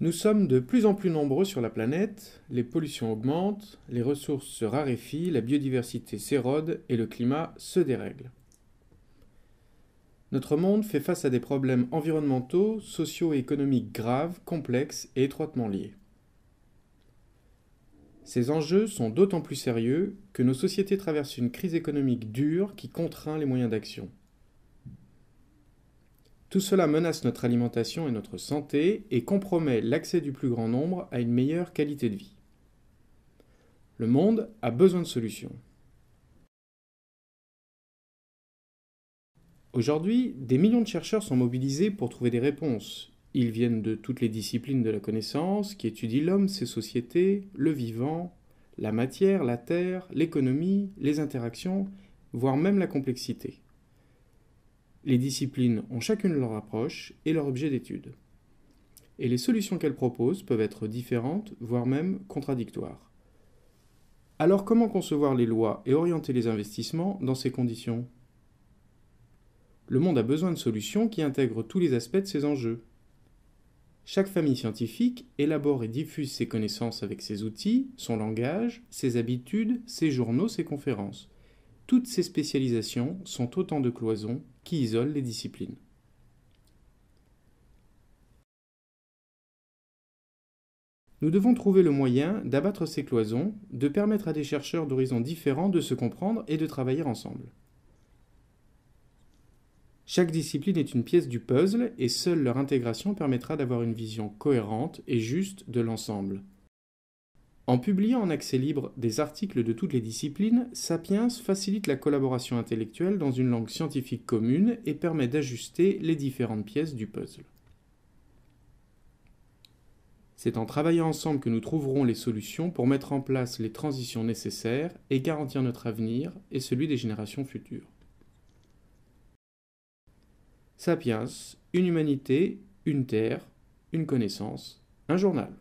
Nous sommes de plus en plus nombreux sur la planète, les pollutions augmentent, les ressources se raréfient, la biodiversité s'érode et le climat se dérègle. Notre monde fait face à des problèmes environnementaux, sociaux et économiques graves, complexes et étroitement liés. Ces enjeux sont d'autant plus sérieux que nos sociétés traversent une crise économique dure qui contraint les moyens d'action. Tout cela menace notre alimentation et notre santé et compromet l'accès du plus grand nombre à une meilleure qualité de vie. Le monde a besoin de solutions. Aujourd'hui, des millions de chercheurs sont mobilisés pour trouver des réponses. Ils viennent de toutes les disciplines de la connaissance qui étudient l'homme, ses sociétés, le vivant, la matière, la terre, l'économie, les interactions, voire même la complexité. Les disciplines ont chacune leur approche et leur objet d'étude. Et les solutions qu'elles proposent peuvent être différentes, voire même contradictoires. Alors comment concevoir les lois et orienter les investissements dans ces conditions Le monde a besoin de solutions qui intègrent tous les aspects de ses enjeux. Chaque famille scientifique élabore et diffuse ses connaissances avec ses outils, son langage, ses habitudes, ses journaux, ses conférences. Toutes ces spécialisations sont autant de cloisons qui isolent les disciplines. Nous devons trouver le moyen d'abattre ces cloisons, de permettre à des chercheurs d'horizons différents de se comprendre et de travailler ensemble. Chaque discipline est une pièce du puzzle et seule leur intégration permettra d'avoir une vision cohérente et juste de l'ensemble. En publiant en accès libre des articles de toutes les disciplines, Sapiens facilite la collaboration intellectuelle dans une langue scientifique commune et permet d'ajuster les différentes pièces du puzzle. C'est en travaillant ensemble que nous trouverons les solutions pour mettre en place les transitions nécessaires et garantir notre avenir et celui des générations futures. Sapiens, une humanité, une terre, une connaissance, un journal.